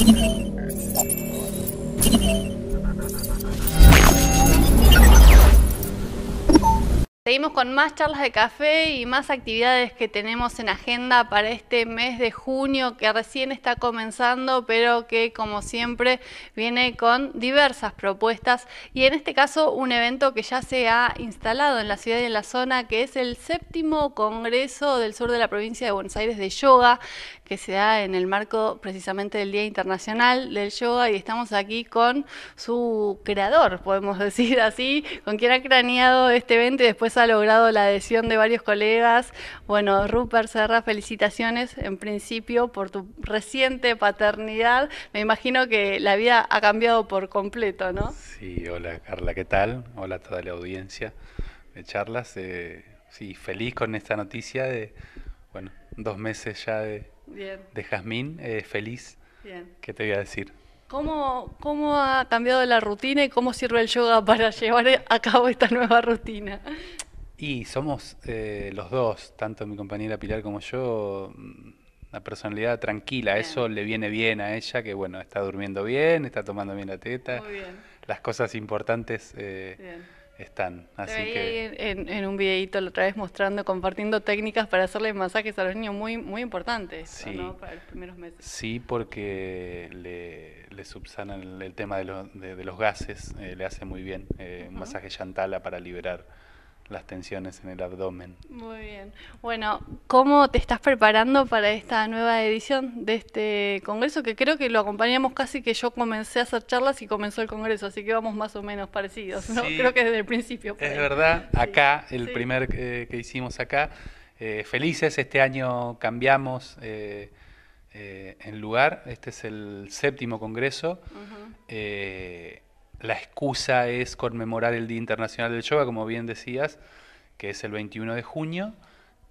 Thank you. Seguimos con más charlas de café y más actividades que tenemos en agenda para este mes de junio que recién está comenzando, pero que como siempre viene con diversas propuestas y en este caso un evento que ya se ha instalado en la ciudad y en la zona, que es el séptimo Congreso del Sur de la provincia de Buenos Aires de Yoga, que se da en el marco precisamente del Día Internacional del Yoga y estamos aquí con su creador, podemos decir así, con quien ha craneado este evento y después ha logrado la adhesión de varios colegas. Bueno, Rupert Serra, felicitaciones en principio por tu reciente paternidad. Me imagino que la vida ha cambiado por completo, ¿no? Sí, hola Carla, ¿qué tal? Hola a toda la audiencia de charlas. Eh, sí, feliz con esta noticia de, bueno, dos meses ya de, Jazmín. Eh, feliz. Bien. ¿Qué te voy a decir? ¿Cómo, ¿Cómo ha cambiado la rutina y cómo sirve el yoga para llevar a cabo esta nueva rutina? Y somos eh, los dos, tanto mi compañera Pilar como yo, mm, una personalidad tranquila. Eso le viene bien a ella, que bueno, está durmiendo bien, está tomando bien la teta. Las cosas importantes eh, están. Así en, un videito la otra vez mostrando, compartiendo técnicas para hacerle masajes a los niños muy, muy importantes sí. para los primeros meses. Sí, porque le, le subsanan el, tema de, los gases, eh, le hace muy bien. Un masaje Yantala para liberar las tensiones en el abdomen. Muy bien. Bueno, ¿cómo te estás preparando para esta nueva edición de este congreso? Que creo que lo acompañamos casi que yo comencé a hacer charlas y comenzó el congreso, así que vamos más o menos parecidos, ¿no? creo que desde el principio. Es verdad, acá, el primer eh, que hicimos acá, eh, felices, este año cambiamos eh, en lugar, este es el séptimo congreso la excusa es conmemorar el Día Internacional del Yoga, como bien decías, que es el 21 de junio.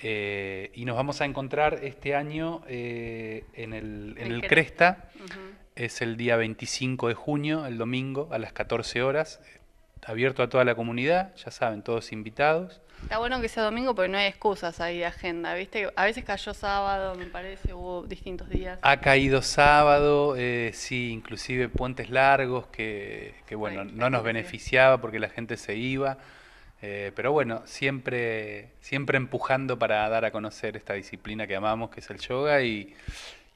Eh, y nos vamos a encontrar este año eh, en el, Cresta. Es el día 25 de junio, el domingo, a las 14 horas. Abierto a toda la comunidad, ya saben, todos invitados. Está bueno que sea domingo porque no hay excusas ahí de agenda, ¿viste? A veces cayó sábado, me parece, hubo distintos días. Ha caído sábado, eh, sí, inclusive puentes largos que, bueno, no nos beneficiaba porque la gente se iba. Eh, pero bueno, siempre, siempre empujando para dar a conocer esta disciplina que amamos, que es el yoga, y,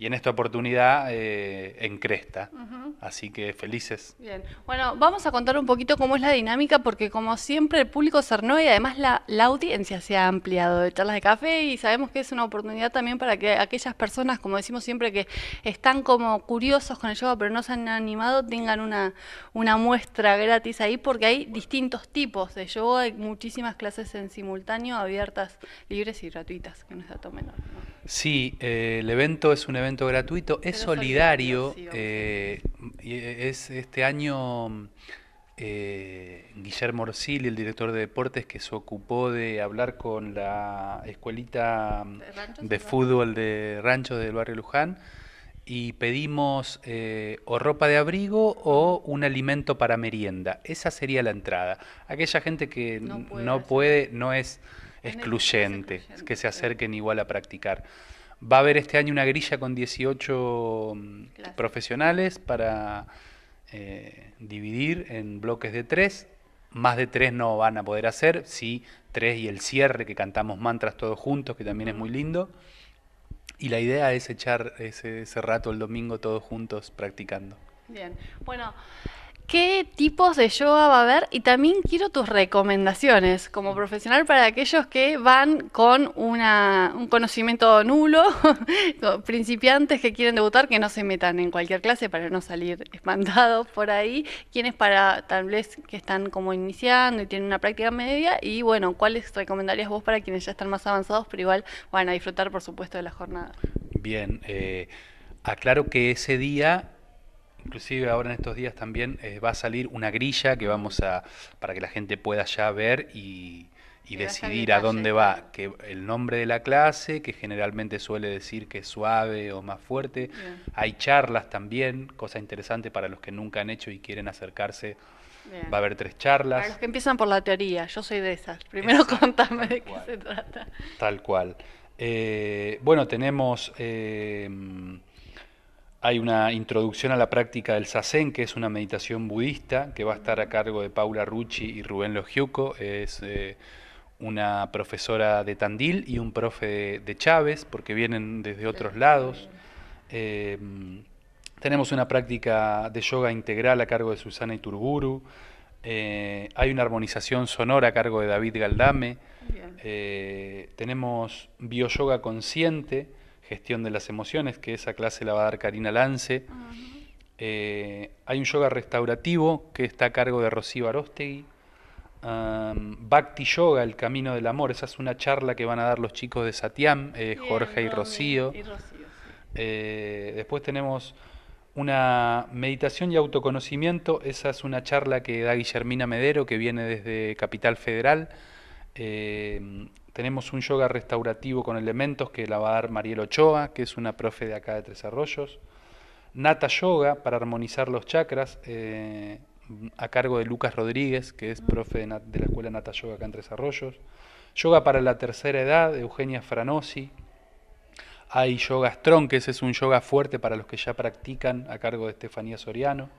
y en esta oportunidad eh, en Cresta. Así que felices. Bien, bueno, vamos a contar un poquito cómo es la dinámica, porque como siempre el público se y además la, audiencia se ha ampliado de charlas de café y sabemos que es una oportunidad también para que aquellas personas, como decimos siempre, que están como curiosos con el yoga pero no se han animado, tengan una, muestra gratis ahí, porque hay distintos tipos de yoga, hay muchísimas clases en simultáneo, abiertas, libres y gratuitas, que no es dato menor. Sí, eh, el evento es un evento gratuito, es solidario. Eh, es este año eh, Guillermo Orsili, el director de deportes, que se ocupó de hablar con la escuelita de fútbol de rancho del barrio Luján y pedimos eh, o ropa de abrigo o un alimento para merienda. Esa sería la entrada. Aquella gente que no, puede, no es excluyente, que se acerquen igual a practicar. Va a haber este año una grilla con 18 mm, profesionales para eh, dividir en bloques de tres. Más de tres no van a poder hacer, sí, tres y el cierre, que cantamos mantras todos juntos, que también es muy lindo. Y la idea es echar ese, ese rato el domingo todos juntos practicando. Bien, bueno qué tipos de yoga va a haber y también quiero tus recomendaciones como profesional para aquellos que van con un conocimiento nulo, principiantes que quieren debutar, que no se metan en cualquier clase para no salir espantados por ahí, quienes para tal vez que están como iniciando y tienen una práctica media y bueno, ¿cuáles recomendarías vos para quienes ya están más avanzados pero igual van a disfrutar por supuesto de la jornada? Bien, eh, aclaro que ese día Inclusive ahora en estos días también eh, va a salir una grilla que vamos a para que la gente pueda ya ver y, decidir a dónde va, que el nombre de la clase, que generalmente suele decir que es suave o más fuerte. Hay charlas también, cosa interesante para los que nunca han hecho y quieren acercarse. Va a haber tres charlas. Para los que empiezan por la teoría, yo soy de esas. Primero contame de qué se trata. Tal cual. Eh, bueno, tenemos... Eh, hay una introducción a la práctica del Sazen, que es una meditación budista, que va a estar a cargo de Paula Rucci y Rubén Logiuco. Es eh, una profesora de Tandil y un profe de, Chávez, porque vienen desde otros lados. Em, tenemos una práctica de yoga integral a cargo de Susana Iturburu. Eh, hay una armonización sonora a cargo de David Galdame. Eh, tenemos bioyoga consciente gestión de las emociones, que esa clase la va a dar Karina Lance. Eh, hay un yoga restaurativo que está a cargo de Rocío Arostegui. Bhakti Yoga, el camino del amor, esa es una charla que van a dar los chicos de Satiam, eh, Jorge y Rocío. Eh, después tenemos una meditación y autoconocimiento, esa es una charla que da Guillermina Medero, que viene desde Capital Federal. Em, tenemos un yoga restaurativo con elementos que la va a dar Mariel Ochoa, que es una profe de acá de Tres Arroyos. Nata Yoga para armonizar los chakras, eh, a cargo de Lucas Rodríguez, que es profe de, la escuela Nata Yoga acá en Tres Arroyos. Yoga para la tercera edad, de Eugenia Franosi. Hay yoga strong, que ese es un yoga fuerte para los que ya practican, a cargo de Estefanía Soriano.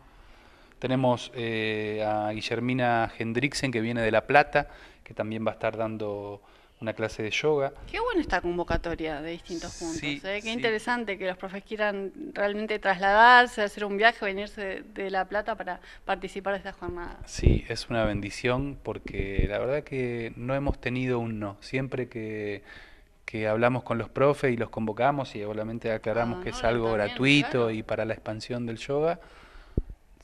Tenemos eh, a Guillermina Hendrixen, que viene de La Plata, que también va a estar dando una clase de yoga. Qué buena esta convocatoria de distintos puntos. ¿eh? Qué interesante que los profes quieran realmente trasladarse, hacer un viaje, venirse de La Plata para participar de esta jornada. Sí, es una bendición porque la verdad que no hemos tenido un no. Siempre que, que hablamos con los profes y los convocamos y obviamente aclaramos ah, que es algo gratuito y para la expansión del yoga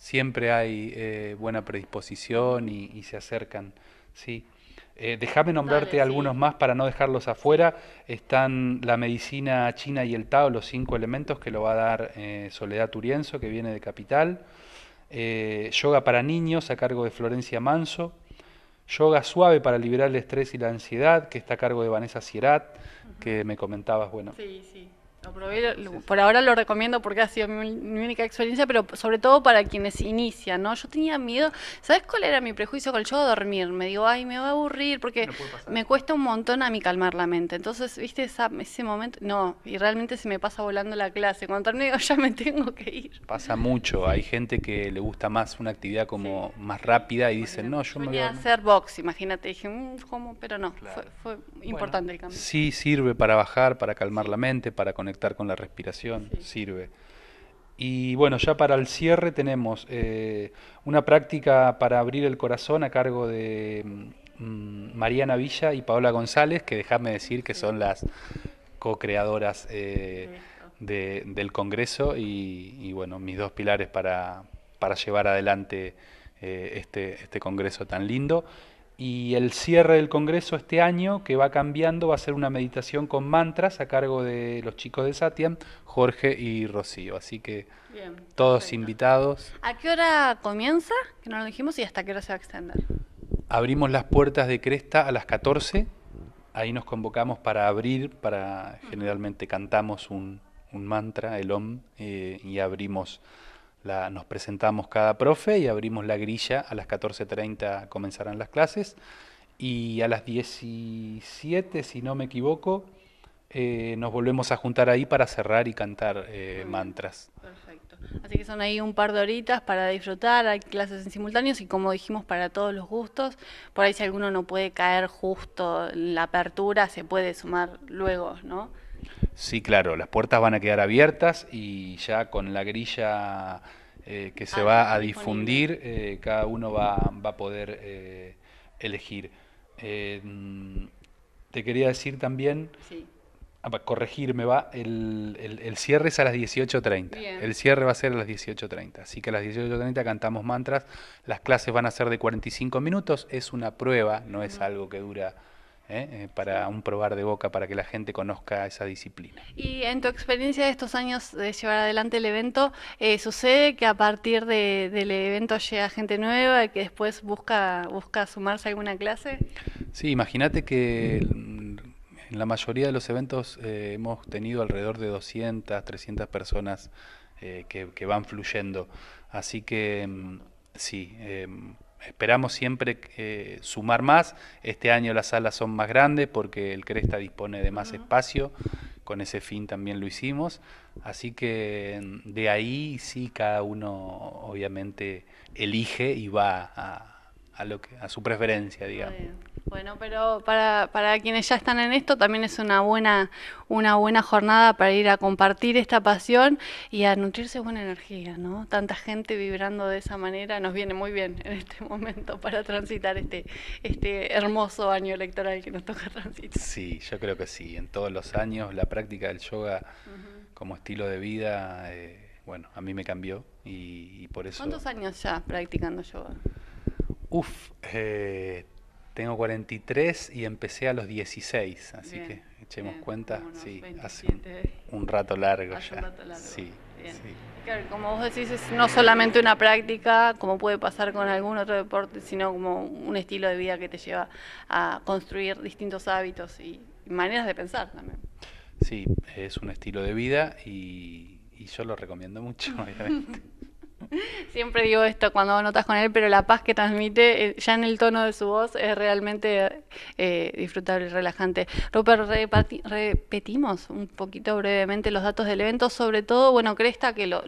siempre hay eh, buena predisposición y, se acercan. ¿sí? Eh, déjame nombrarte algunos más para no dejarlos afuera. Están la medicina china y el Tao, los cinco elementos que lo va a dar eh, Soledad Turienzo, que viene de Capital. yoga para niños a cargo de Florencia Manso. Yoga suave para liberar el estrés y la ansiedad, que está a cargo de Vanessa Sierat, que me comentabas, bueno. Sí, sí por ahora lo recomiendo porque ha sido mi, única experiencia, pero sobre todo para quienes inician, ¿no? Yo tenía miedo, ¿sabes cuál era mi prejuicio con el yo dormir? Me digo, ay, me va a aburrir porque me cuesta un montón a mí calmar la mente. Entonces, ¿viste esa, ese momento? No, y realmente se me pasa volando la clase. Cuando termino ya me tengo que ir. Pasa mucho, hay gente que le gusta más una actividad como más rápida y dicen, no, yo, me voy a... hacer box, imagínate, dije, mm, ¿cómo? Pero no, fue, importante el cambio. Sí, sirve para bajar, para calmar la mente, para conectar conectar con la respiración, sirve. Y bueno, ya para el cierre tenemos eh, una práctica para abrir el corazón a cargo de mm, mm, Mariana Villa y Paola González, que dejadme decir que son las co-creadoras eh, del Congreso y, bueno, mis dos pilares para, llevar adelante eh, este, este Congreso tan lindo. Y el cierre del Congreso este año, que va cambiando, va a ser una meditación con mantras a cargo de los chicos de Satian, Jorge y Rocío. Así que todos invitados. ¿A qué hora comienza? Que no lo dijimos y hasta qué hora se va a extender. Abrimos las puertas de Cresta a las 14. Ahí nos convocamos para abrir, para mm. generalmente cantamos un, mantra, el OM, eh, y abrimos la, nos presentamos cada profe y abrimos la grilla. A las 14.30 comenzarán las clases y a las 17, si no me equivoco, eh, nos volvemos a juntar ahí para cerrar y cantar eh, mantras. Perfecto. Así que son ahí un par de horitas para disfrutar, hay clases en simultáneos y como dijimos, para todos los gustos. Por ahí si alguno no puede caer justo en la apertura, se puede sumar luego, ¿no? Sí, claro, las puertas van a quedar abiertas y ya con la grilla eh, que se ah, va a difundir, eh, cada uno va, a poder eh, elegir. te quería decir también, sí. Ah, corregirme va, el, cierre es a las 18.30. El cierre va a ser a las 18.30. Así que a las 18.30 cantamos mantras. Las clases van a ser de 45 minutos. Es una prueba, no es algo que dura ¿eh? Eh, para un probar de boca, para que la gente conozca esa disciplina. Y en tu experiencia de estos años de llevar adelante el evento, eh, ¿sucede que a partir del evento llega gente nueva y que después busca, busca sumarse a alguna clase? Sí, imagínate que en la mayoría de los eventos hemos tenido alrededor de 200, 300 personas que, van fluyendo. Así que mm, sí, em, esperamos siempre eh, sumar más. Este año las salas son más grandes porque el Cresta dispone de más espacio. Con ese fin también lo hicimos. Así que mm, de ahí sí cada uno obviamente elige y va a, a, lo que, a su preferencia, digamos. Bueno, pero para, quienes ya están en esto, también es una buena, una buena jornada para ir a compartir esta pasión y a nutrirse buena energía, ¿no? Tanta gente vibrando de esa manera nos viene muy bien en este momento para transitar este, este hermoso año electoral que nos toca transitar. Sí, yo creo que sí. En todos los años la práctica del yoga como estilo de vida, eh, bueno, a mí me cambió y, y por eso... ¿Cuántos años ya practicando yoga? Uf, eh, tengo 43 y empecé a los 16, así que echemos cuenta, sí, hace un, rato largo ya. Sí, como vos decís, es no solamente una práctica, como puede pasar con algún otro deporte, sino como un estilo de vida que te lleva a construir distintos hábitos y maneras de pensar también. Sí, es un estilo de vida y, y yo lo recomiendo mucho, obviamente. Siempre digo esto cuando notas con él, pero la paz que transmite eh, ya en el tono de su voz es realmente eh, disfrutable y relajante. Rupert, repetimos un poquito brevemente los datos del evento, sobre todo, bueno, Cresta, que lo,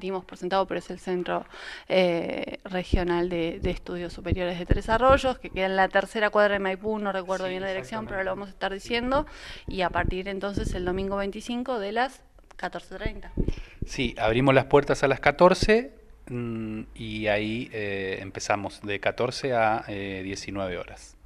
dimos por sentado, pero es el Centro eh, Regional de, Estudios Superiores de Tres Arroyos, que queda en la tercera cuadra de Maipú, no recuerdo bien la dirección, pero lo vamos a estar diciendo, y a partir entonces el domingo 25 de las 14.30. Sí, abrimos las puertas a las 14 Mm, y ahí eh, empezamos de 14 a 19 eh, horas.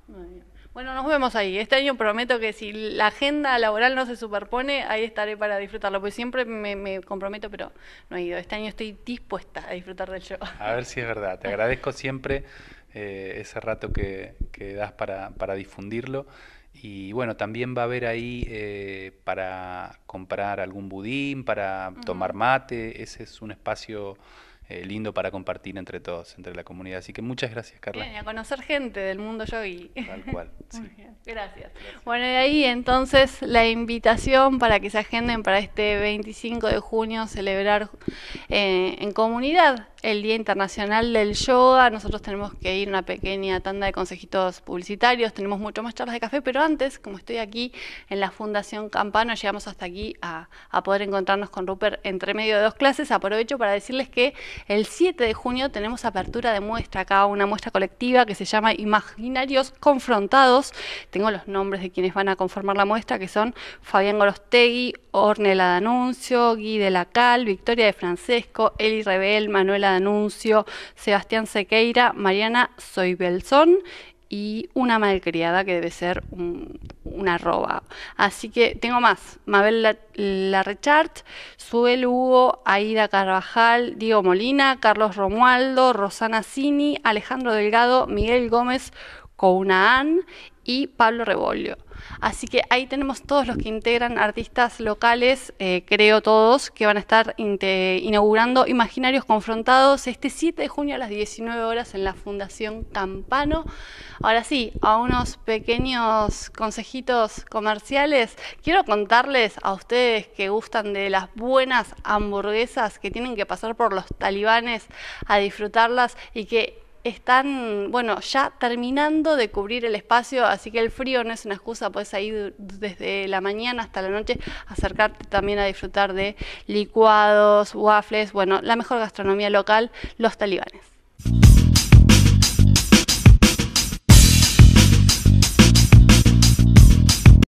Bueno, nos vemos ahí. Este año prometo que si la agenda laboral no se superpone, ahí estaré para disfrutarlo, pues siempre me, comprometo, pero no he ido. Este año estoy dispuesta a disfrutar del show. A ver si es verdad. Te agradezco siempre eh, ese rato que, das para, difundirlo. Y bueno, también va a haber ahí para comprar algún budín, para tomar mate. Ese es un espacio eh, lindo para compartir entre todos, entre la comunidad. Así que muchas gracias, Carla. Bien, a conocer gente del mundo y... Tal cual. Gracias. Bueno, y ahí entonces la invitación para que se agenden para este 25 de junio celebrar eh, en comunidad el Día Internacional del Yoga, nosotros tenemos que ir una pequeña tanda de consejitos publicitarios, tenemos mucho más charlas de café, pero antes, como estoy aquí en la Fundación Campano, llegamos hasta aquí a, poder encontrarnos con Rupert entre medio de dos clases, aprovecho para decirles que el 7 de junio tenemos apertura de muestra acá, una muestra colectiva que se llama Imaginarios Confrontados, tengo los nombres de quienes van a conformar la muestra, que son Fabián Gorostegui, Ornella Danuncio, Guy de la Cal, Victoria de Francesco, Eli Rebel, Manuela anuncio, Sebastián Sequeira, Mariana Soibelzón y una malcriada que debe ser un, una roba. Así que tengo más. Mabel Larrechart, Suel Hugo, Aida Carvajal, Diego Molina, Carlos Romualdo, Rosana Cini, Alejandro Delgado, Miguel Gómez, Ann y Pablo Rebolio. Así que ahí tenemos todos los que integran artistas locales, eh, creo todos, que van a estar inaugurando Imaginarios Confrontados este 7 de junio a las 19 horas en la Fundación Campano. Ahora sí, a unos pequeños consejitos comerciales, quiero contarles a ustedes que gustan de las buenas hamburguesas que tienen que pasar por los talibanes a disfrutarlas y que están, bueno, ya terminando de cubrir el espacio, así que el frío no es una excusa, puedes ir desde la mañana hasta la noche, acercarte también a disfrutar de licuados, waffles, bueno, la mejor gastronomía local, los talibanes.